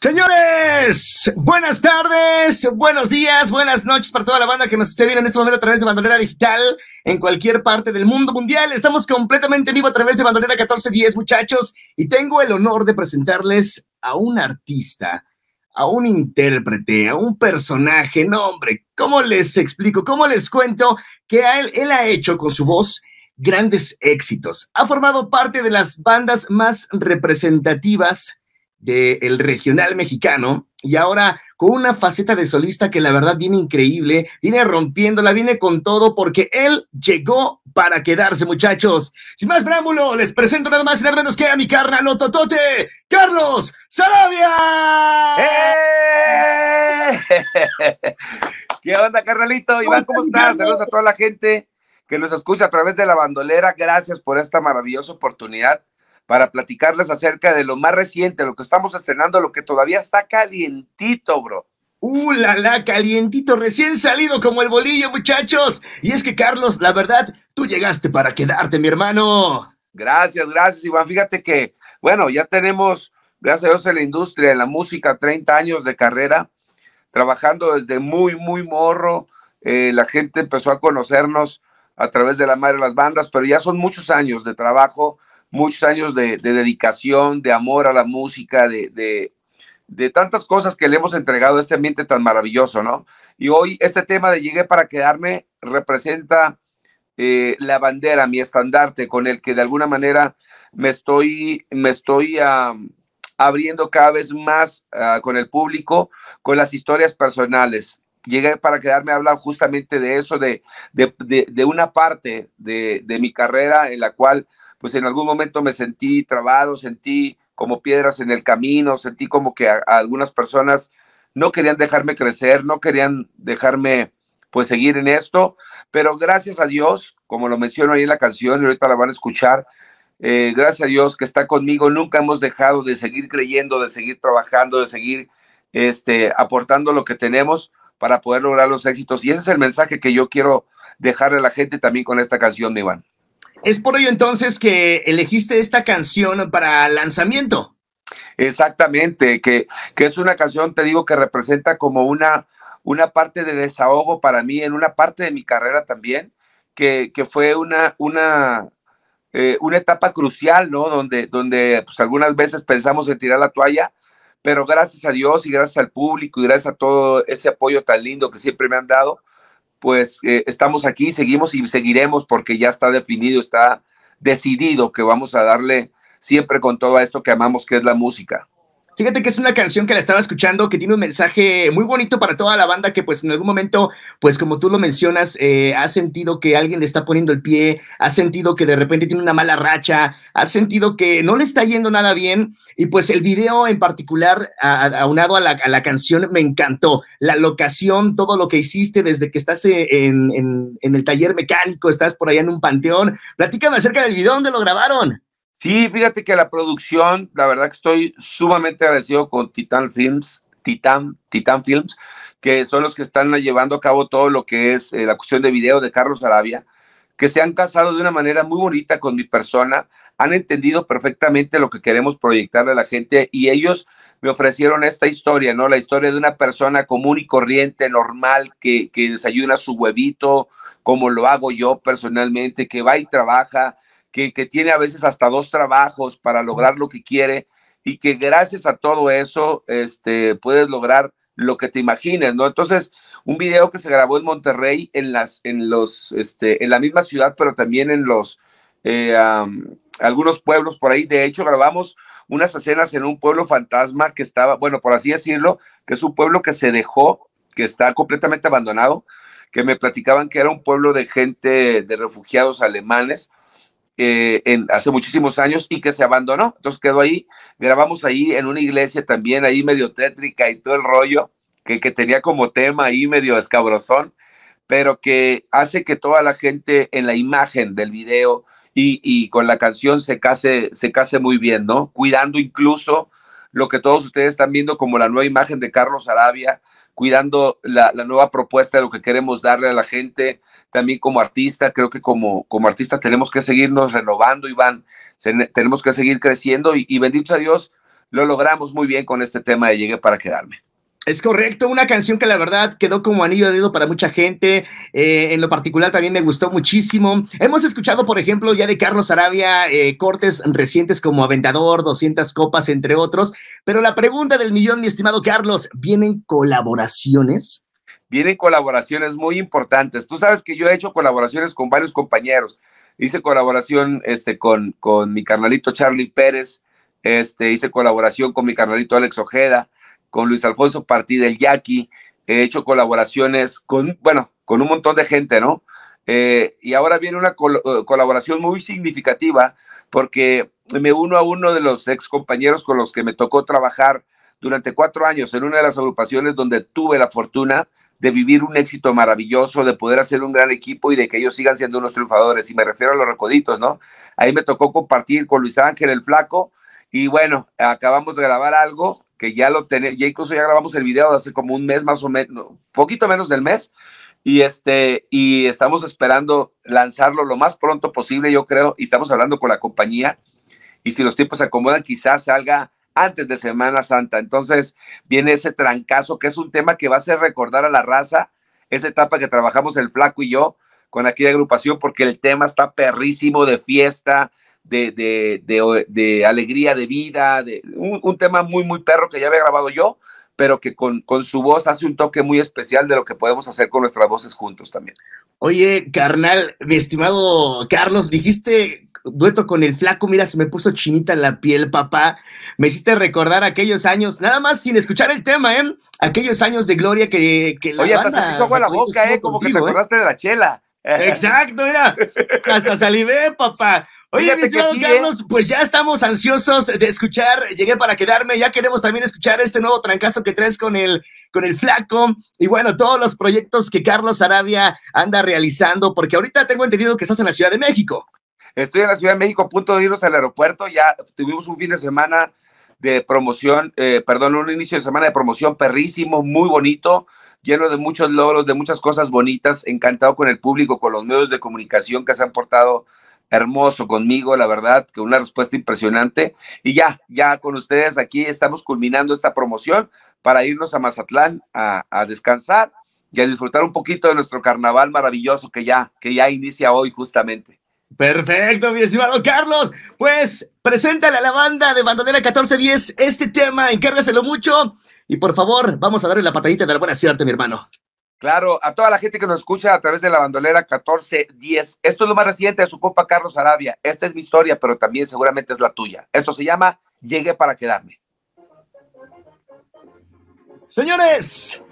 Señores, buenas tardes, buenos días, buenas noches para toda la banda que nos esté viendo en este momento a través de Bandolera Digital en cualquier parte del mundo mundial. Estamos completamente vivo a través de Bandolera 1410, muchachos, y tengo el honor de presentarles a un artista, a un intérprete, a un personaje. No, hombre, ¿cómo les explico? ¿Cómo les cuento que él, él ha hecho con su voz grandes éxitos. Ha formado parte de las bandas más representativas del regional mexicano y ahora con una faceta de solista que la verdad viene increíble, viene rompiéndola, viene con todo porque él llegó para quedarse, muchachos. Sin más preámbulo, les presento nada más y nada menos que a mi carnal ototote Carlos Sarabia. ¡Eh! ¿Qué onda, carnalito? Iván, ¿cómo estás? Saludos a toda la gente que nos escuche a través de la bandolera, gracias por esta maravillosa oportunidad para platicarles acerca de lo más reciente, lo que estamos estrenando, lo que todavía está calientito, bro. ¡Uh, la, la, calientito! Recién salido como el bolillo, muchachos. Y es que, Carlos, la verdad, tú llegaste para quedarte, mi hermano. Gracias, gracias, Iván. Fíjate que, bueno, ya tenemos, gracias a Dios, en la industria de la música, 30 años de carrera, trabajando desde muy, muy morro. Eh, la gente empezó a conocernos a través de la madre de las bandas, pero ya son muchos años de trabajo, muchos años de, dedicación, de amor a la música, de, de, tantas cosas que le hemos entregado a este ambiente tan maravilloso, ¿no? Y hoy este tema de Llegué para quedarme representa eh, la bandera, mi estandarte, con el que de alguna manera me estoy, me estoy abriendo cada vez más ah, con el público, con las historias personales llegué para quedarme a hablar justamente de eso, de, de, de, una parte de, de, mi carrera en la cual, pues en algún momento me sentí trabado, sentí como piedras en el camino, sentí como que algunas personas no querían dejarme crecer, no querían dejarme pues seguir en esto, pero gracias a Dios, como lo menciono ahí en la canción y ahorita la van a escuchar, eh, gracias a Dios que está conmigo, nunca hemos dejado de seguir creyendo, de seguir trabajando, de seguir este, aportando lo que tenemos para poder lograr los éxitos. Y ese es el mensaje que yo quiero dejarle a la gente también con esta canción, de Iván. Es por ello entonces que elegiste esta canción para lanzamiento. Exactamente, que, es una canción, te digo, que representa como una, una parte de desahogo para mí, en una parte de mi carrera también, que, fue una, una, eh, una etapa crucial, ¿no? Donde, donde pues, algunas veces pensamos en tirar la toalla, pero gracias a Dios y gracias al público y gracias a todo ese apoyo tan lindo que siempre me han dado, pues eh, estamos aquí, seguimos y seguiremos porque ya está definido, está decidido que vamos a darle siempre con todo esto que amamos, que es la música. Fíjate que es una canción que la estaba escuchando que tiene un mensaje muy bonito para toda la banda que pues en algún momento, pues como tú lo mencionas, eh, ha sentido que alguien le está poniendo el pie, ha sentido que de repente tiene una mala racha, ha sentido que no le está yendo nada bien y pues el video en particular aunado a, la, canción me encantó. La locación, todo lo que hiciste desde que estás eh, en, en el taller mecánico, estás por allá en un panteón. Platícame acerca del video, ¿dónde lo grabaron? Sí, fíjate que la producción, la verdad que estoy sumamente agradecido con Titan Films, Titan, Titan Films, que son los que están llevando a cabo todo lo que es eh, la cuestión de video de Carlos Arabia, que se han casado de una manera muy bonita con mi persona, han entendido perfectamente lo que queremos proyectarle a la gente y ellos me ofrecieron esta historia, ¿no? La historia de una persona común y corriente, normal, que, que desayuna su huevito, como lo hago yo personalmente, que va y trabaja, que, tiene a veces hasta dos trabajos para lograr lo que quiere y que gracias a todo eso este, puedes lograr lo que te imagines, ¿no? Entonces, un video que se grabó en Monterrey, en, las, en, los, este, en la misma ciudad, pero también en los, eh, algunos pueblos por ahí. De hecho, grabamos unas escenas en un pueblo fantasma que estaba, bueno, por así decirlo, que es un pueblo que se dejó, que está completamente abandonado, que me platicaban que era un pueblo de gente, de refugiados alemanes, eh, en, hace muchísimos años y que se abandonó. Entonces quedó ahí, grabamos ahí en una iglesia también, ahí medio tétrica y todo el rollo, que, tenía como tema ahí medio escabrosón, pero que hace que toda la gente en la imagen del video y, con la canción se case, se case muy bien, ¿no? Cuidando incluso lo que todos ustedes están viendo como la nueva imagen de Carlos Arabia, cuidando la, nueva propuesta de lo que queremos darle a la gente. También como artista, creo que como, como tenemos que seguirnos renovando, y van, tenemos que seguir creciendo y, y bendito a Dios, lo logramos muy bien con este tema de Llegué para quedarme. Es correcto, una canción que la verdad quedó como anillo de dedo para mucha gente. Eh, en lo particular también me gustó muchísimo. Hemos escuchado, por ejemplo, ya de Carlos Arabia eh, cortes recientes como Aventador, 200 Copas, entre otros. Pero la pregunta del millón, mi estimado Carlos, ¿vienen colaboraciones? Vienen colaboraciones muy importantes. Tú sabes que yo he hecho colaboraciones con varios compañeros. Hice colaboración este, con, con mi carnalito Charlie Pérez, este, hice colaboración con mi carnalito Alex Ojeda con Luis Alfonso Partí del Yaqui, he hecho colaboraciones con, bueno, con un montón de gente, ¿no? Eh, y ahora viene una eh, colaboración muy significativa porque me uno a uno de los ex compañeros con los que me tocó trabajar durante cuatro años en una de las agrupaciones donde tuve la fortuna de vivir un éxito maravilloso, de poder hacer un gran equipo y de que ellos sigan siendo unos triunfadores. Y me refiero a los recoditos, ¿no? Ahí me tocó compartir con Luis Ángel el Flaco y bueno, acabamos de grabar algo que ya lo tenemos, ya incluso ya grabamos el video de hace como un mes más o menos, poquito menos del mes, y este, y estamos esperando lanzarlo lo más pronto posible, yo creo, y estamos hablando con la compañía, y si los tiempos se acomodan, quizás salga antes de Semana Santa. Entonces viene ese trancazo, que es un tema que va a hacer recordar a la raza, esa etapa que trabajamos el flaco y yo con aquella agrupación, porque el tema está perrísimo de fiesta, de, de, de, alegría de vida, de un, tema muy, muy perro que ya había grabado yo, pero que con, su voz hace un toque muy especial de lo que podemos hacer con nuestras voces juntos también. Oye, carnal, mi estimado Carlos, dijiste dueto con el flaco, mira, se me puso chinita la piel, papá. Me hiciste recordar aquellos años, nada más sin escuchar el tema, ¿eh? Aquellos años de gloria que, que la Oye, la boca, ¿eh? Como que te ¿eh? acordaste de la chela. Exacto, mira, hasta salivé, papá. Oye, mi sí, Carlos, ¿eh? pues ya estamos ansiosos de escuchar, llegué para quedarme, ya queremos también escuchar este nuevo trancazo que traes con el, con el flaco y bueno, todos los proyectos que Carlos Arabia anda realizando, porque ahorita tengo entendido que estás en la Ciudad de México. Estoy en la Ciudad de México a punto de irnos al aeropuerto, ya tuvimos un fin de semana de promoción, eh, perdón, un inicio de semana de promoción perrísimo, muy bonito lleno de muchos logros, de muchas cosas bonitas, encantado con el público, con los medios de comunicación que se han portado hermoso conmigo, la verdad, que una respuesta impresionante. Y ya, ya con ustedes aquí estamos culminando esta promoción para irnos a Mazatlán a, descansar y a disfrutar un poquito de nuestro carnaval maravilloso que ya, que ya inicia hoy justamente. Perfecto, mi estimado Carlos. Pues preséntale a la banda de Bandolera 1410 este tema, encárgaselo mucho. Y por favor, vamos a darle la patadita de la buena suerte, mi hermano. Claro, a toda la gente que nos escucha a través de la bandolera 1410. Esto es lo más reciente de su copa Carlos Arabia. Esta es mi historia, pero también seguramente es la tuya. Esto se llama Llegué para quedarme. Señores,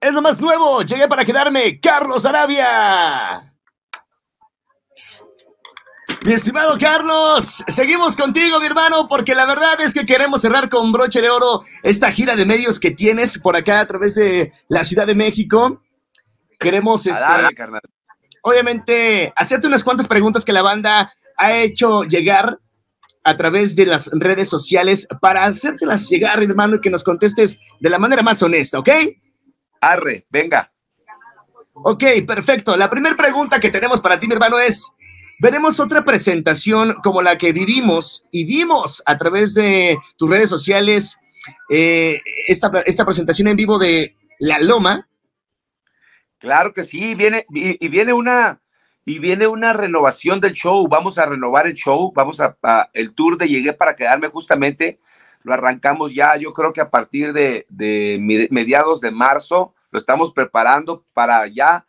es lo más nuevo. Llegué para quedarme. Carlos Arabia. Mi estimado Carlos, seguimos contigo, mi hermano, porque la verdad es que queremos cerrar con broche de oro esta gira de medios que tienes por acá a través de la Ciudad de México. Queremos, este, obviamente, hacerte unas cuantas preguntas que la banda ha hecho llegar a través de las redes sociales para hacértelas llegar, hermano, y que nos contestes de la manera más honesta, ¿ok? Arre, venga. Ok, perfecto. La primera pregunta que tenemos para ti, mi hermano, es, veremos otra presentación como la que vivimos y vimos a través de tus redes sociales eh, esta, presentación en vivo de La Loma. Claro que sí, viene, y, viene una y viene una renovación del show. Vamos a renovar el show, vamos a, el tour de Llegué para quedarme justamente. Lo arrancamos ya, yo creo que a partir de, de mediados de marzo lo estamos preparando para ya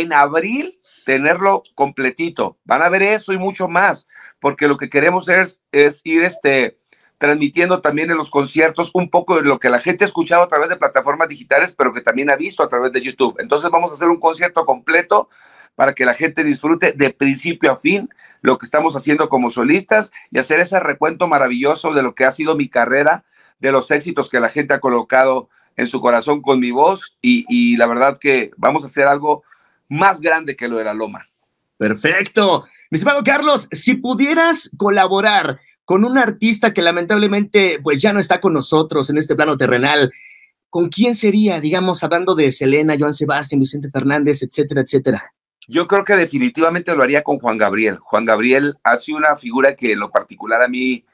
en abril tenerlo completito. Van a ver eso y mucho más, porque lo que queremos es, ir este, transmitiendo también en los conciertos un poco de lo que la gente ha escuchado a través de plataformas digitales, pero que también ha visto a través de YouTube. Entonces vamos a hacer un concierto completo para que la gente disfrute de principio a fin lo que estamos haciendo como solistas y hacer ese recuento maravilloso de lo que ha sido mi carrera, de los éxitos que la gente ha colocado en su corazón con mi voz y la verdad que vamos a hacer algo más grande que lo de la Loma. Perfecto. Mi estimado Carlos, si pudieras colaborar con un artista que lamentablemente pues ya no está con nosotros en este plano terrenal, ¿con quién sería? Digamos, hablando de Selena, Joan Sebastián, Vicente Fernández, etcétera, etcétera. Yo creo que definitivamente lo haría con Juan Gabriel. Juan Gabriel ha sido una figura que en lo particular a mí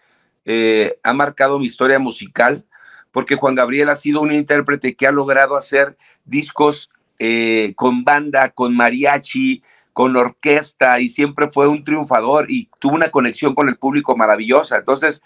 eh, ha marcado mi historia musical, porque Juan Gabriel ha sido un intérprete que ha logrado hacer discos eh, con banda, con mariachi, con orquesta y siempre fue un triunfador y tuvo una conexión con el público maravillosa. Entonces,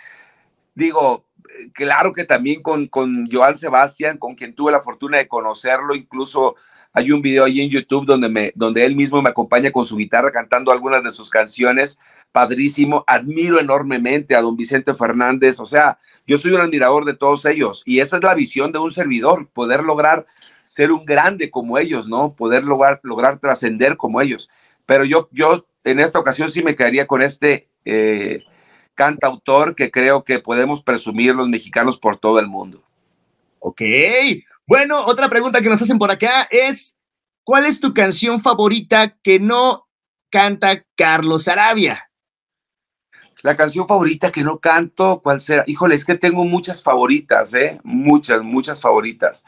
digo, eh, claro que también con, con Joan Sebastián, con quien tuve la fortuna de conocerlo, incluso hay un video ahí en YouTube donde, me, donde él mismo me acompaña con su guitarra cantando algunas de sus canciones. Padrísimo, admiro enormemente a don Vicente Fernández, o sea, yo soy un admirador de todos ellos y esa es la visión de un servidor, poder lograr ser un grande como ellos, ¿no? Poder lograr, lograr trascender como ellos. Pero yo, yo en esta ocasión sí me quedaría con este eh, cantautor que creo que podemos presumir los mexicanos por todo el mundo. Ok. Bueno, otra pregunta que nos hacen por acá es, ¿cuál es tu canción favorita que no canta Carlos Arabia? La canción favorita que no canto, ¿cuál será? Híjole, es que tengo muchas favoritas, ¿eh? Muchas, muchas favoritas.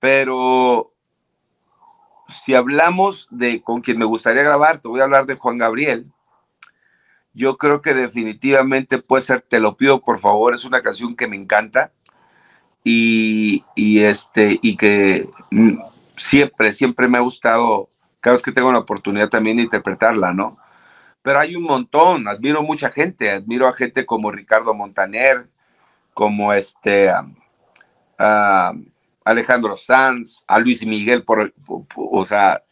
Pero si hablamos de con quien me gustaría grabar, te voy a hablar de Juan Gabriel. Yo creo que definitivamente puede ser Te lo pido por favor, es una canción que me encanta y, y este y que mm, siempre siempre me ha gustado cada vez que tengo la oportunidad también de interpretarla, ¿no? Pero hay un montón, admiro mucha gente, admiro a gente como Ricardo Montaner, como este Alejandro Sanz, a Luis Miguel, por, o sea,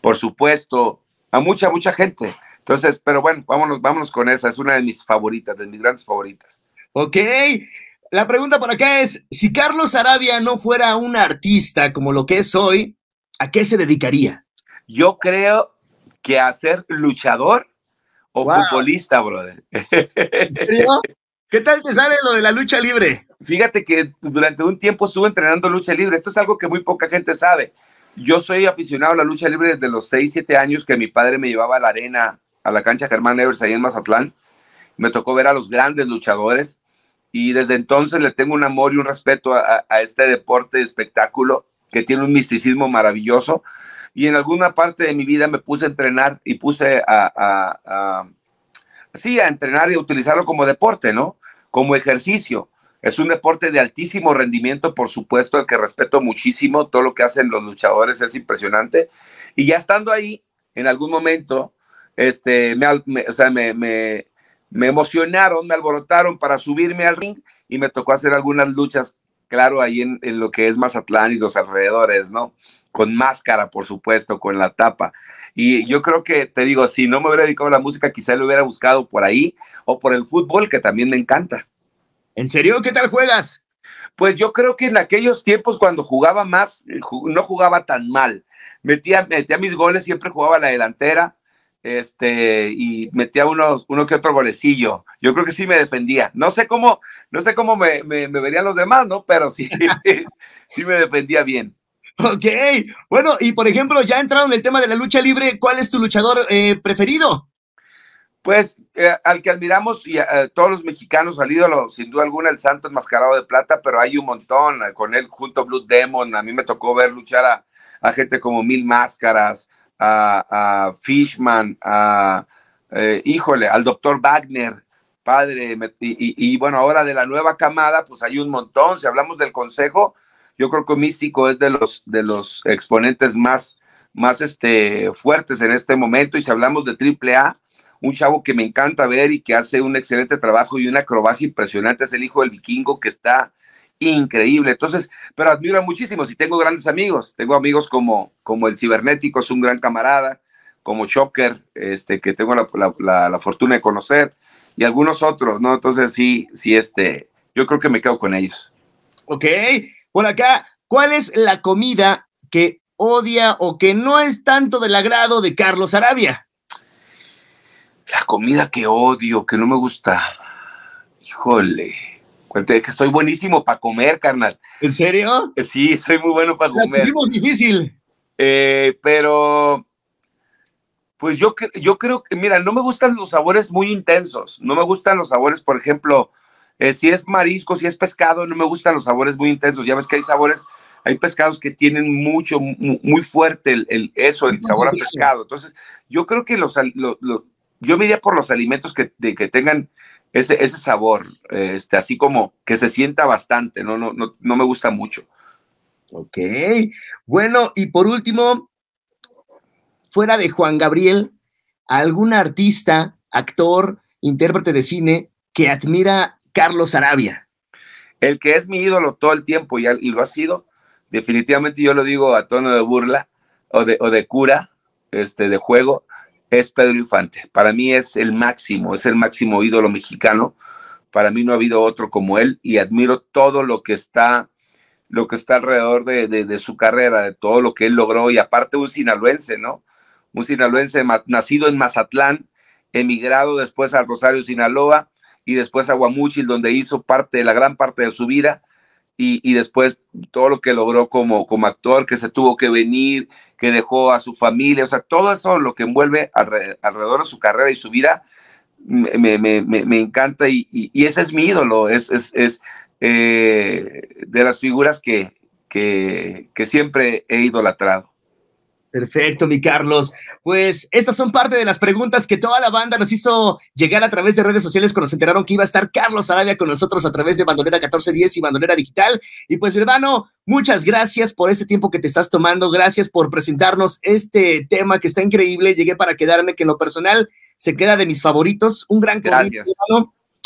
por supuesto, a mucha, mucha gente. Entonces, pero bueno, vámonos, vámonos con esa, es una de mis favoritas, de mis grandes favoritas. Ok, la pregunta por acá es, si Carlos Arabia no fuera un artista como lo que es hoy, ¿a qué se dedicaría? Yo creo que a ser luchador o futbolista, brother. ¿Qué tal te sale lo de la lucha libre? Fíjate que durante un tiempo estuve entrenando lucha libre. Esto es algo que muy poca gente sabe. Yo soy aficionado a la lucha libre desde los 6, 7 años que mi padre me llevaba a la arena, a la cancha Germán Evers ahí en Mazatlán. Me tocó ver a los grandes luchadores y desde entonces le tengo un amor y un respeto a, este deporte, espectáculo que tiene un misticismo maravilloso. Y en alguna parte de mi vida me puse a entrenar y puse a, a sí, a entrenar y a utilizarlo como deporte, ¿no? como ejercicio. Es un deporte de altísimo rendimiento, por supuesto, el que respeto muchísimo. Todo lo que hacen los luchadores es impresionante. Y ya estando ahí, en algún momento, este, me, emocionaron, me alborotaron para subirme al ring y me tocó hacer algunas luchas, claro, ahí en, en lo que es Mazatlán y los alrededores, ¿no? Con máscara, por supuesto, con la tapa. Y yo creo que, te digo, si no me hubiera dedicado a la música, quizá lo hubiera buscado por ahí o por el fútbol, que también me encanta. ¿En serio? ¿Qué tal juegas? Pues yo creo que en aquellos tiempos cuando jugaba más, eh, no jugaba tan mal. Metía, metía mis goles, siempre jugaba a la delantera este, y metía unos, uno que otro golecillo. Yo creo que sí me defendía. No sé cómo, no sé cómo me, me verían los demás, ¿no? Pero sí, sí me defendía bien. Ok, bueno, y por ejemplo, ya entrado en el tema de la lucha libre, ¿cuál es tu luchador eh, preferido? Pues eh, al que admiramos y a, eh, todos los mexicanos, al ídolo, sin duda alguna, el Santo Enmascarado de Plata, pero hay un montón, con él junto Blue Demon, a mí me tocó ver luchar a, gente como Mil Máscaras, a, Fishman, a, híjole, al doctor Wagner, padre, y bueno, ahora de la nueva camada, pues hay un montón, si hablamos del Consejo, yo creo que Místico es de los, de los exponentes más, más este, fuertes en este momento. Y si hablamos de triple A, un chavo que me encanta ver y que hace un excelente trabajo y una acrobacia impresionante es el hijo del vikingo que está increíble. Entonces, pero admiro muchísimo. Si tengo grandes amigos, tengo amigos como, como el cibernético, es un gran camarada, como Shocker, este, que tengo la, la, la, fortuna de conocer, y algunos otros, ¿no? Entonces, sí, sí, este, yo creo que me quedo con ellos. Ok, por acá, ¿cuál es la comida que odia o que no es tanto del agrado de Carlos Arabia? La comida que odio, que no me gusta. Híjole. Cuente que soy buenísimo para comer, carnal. ¿En serio? Sí, soy muy bueno para comer. muy difícil. Eh, pero, pues yo, yo creo que, mira, no me gustan los sabores muy intensos. No me gustan los sabores, por ejemplo, eh, si es marisco, si es pescado, no me gustan los sabores muy intensos. Ya ves que hay sabores, hay pescados que tienen mucho, muy, fuerte el, eso, el sabor a pescado. Entonces, yo creo que los, yo me iría por los alimentos que, tengan ese, ese sabor, este, así como que se sienta bastante, no, no, no, no me gusta mucho. Ok, bueno, y por último, fuera de Juan Gabriel, ¿algún artista, actor, intérprete de cine que admira Carlos Arabia? El que es mi ídolo todo el tiempo y, lo ha sido, definitivamente yo lo digo a tono de burla o de, o de cura, este, de juego, es Pedro Infante. Para mí es el máximo, es el máximo ídolo mexicano. Para mí no ha habido otro como él y admiro todo lo que está, lo que está alrededor de, de su carrera, de todo lo que él logró y aparte un sinaloense, ¿no? Un sinaloense más, nacido en Mazatlán, emigrado después al Rosario Sinaloa, y después Guamuchil, donde hizo parte, la gran parte de su vida, y, después todo lo que logró como, como actor, que se tuvo que venir, que dejó a su familia, o sea, todo eso lo que envuelve alrededor de su carrera y su vida, me, encanta y, ese es mi ídolo, es, eh, de las figuras que, que, que siempre he idolatrado. Perfecto, mi Carlos. Pues estas son parte de las preguntas que toda la banda nos hizo llegar a través de redes sociales cuando se enteraron que iba a estar Carlos Arabia con nosotros a través de Bandolera 1410 y Bandolera Digital. Y pues, mi hermano, muchas gracias por este tiempo que te estás tomando. Gracias por presentarnos este tema que está increíble. Llegué para quedarme, que en lo personal se queda de mis favoritos. Un gran gracias.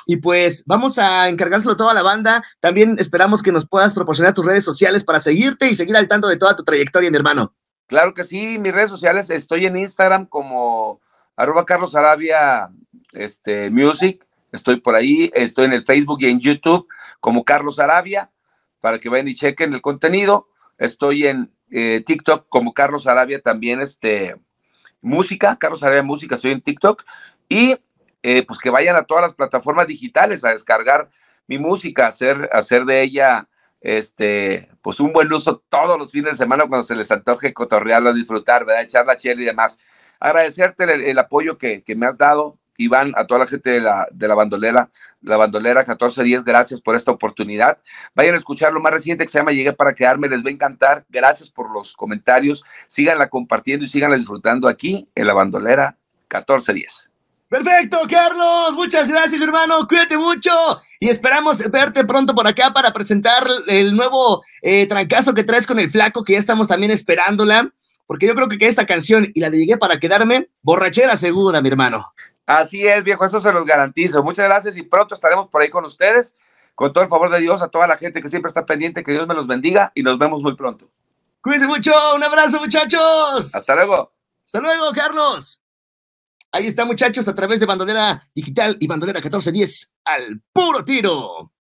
Y pues vamos a encargárselo a toda la banda. También esperamos que nos puedas proporcionar tus redes sociales para seguirte y seguir al tanto de toda tu trayectoria, mi hermano. Claro que sí, mis redes sociales, estoy en Instagram como arroba Carlos Arabia este, Music, estoy por ahí, estoy en el Facebook y en YouTube como Carlos Arabia, para que vayan y chequen el contenido. Estoy en eh, TikTok como Carlos Arabia también, este, música, Carlos Arabia Música, estoy en TikTok. Y eh, pues que vayan a todas las plataformas digitales a descargar mi música, hacer, hacer de ella este, pues un buen uso todos los fines de semana cuando se les antoje cotorrearlo, disfrutar, ¿verdad? Echar la chela y demás. Agradecerte el, apoyo que, me has dado, Iván, a toda la gente de la, de la bandolera, la bandolera 1410, gracias por esta oportunidad. Vayan a escuchar lo más reciente que se llama Llegué para quedarme, les va a encantar. Gracias por los comentarios, síganla compartiendo y síganla disfrutando aquí en la bandolera 1410. Perfecto, Carlos. Muchas gracias, hermano. Cuídate mucho y esperamos verte pronto por acá para presentar el nuevo eh, trancazo que traes con el flaco, que ya estamos también esperándola. Porque yo creo que esta canción y la de Llegué para quedarme, borrachera segura, mi hermano. Así es, viejo, eso se los garantizo. Muchas gracias y pronto estaremos por ahí con ustedes. Con todo el favor de Dios, a toda la gente que siempre está pendiente, que Dios me los bendiga y nos vemos muy pronto. Cuídense mucho, un abrazo, muchachos. Hasta luego. Hasta luego, Carlos. Ahí está, muchachos, a través de Bandolera Digital y Bandolera 1410 al puro tiro.